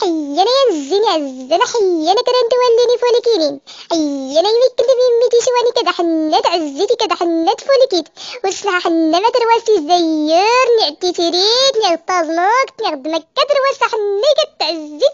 حيانا يا يا عزانا حيانا كرا توليني فولكينين حيانا يمكن بيميتي شواني كذا حنات عزيتي كذا حنات فولكيت وصلها حنا ما ترواسي زيور نعتي تريد غطازنوك تني غد مكة ترواسي حني كتعزي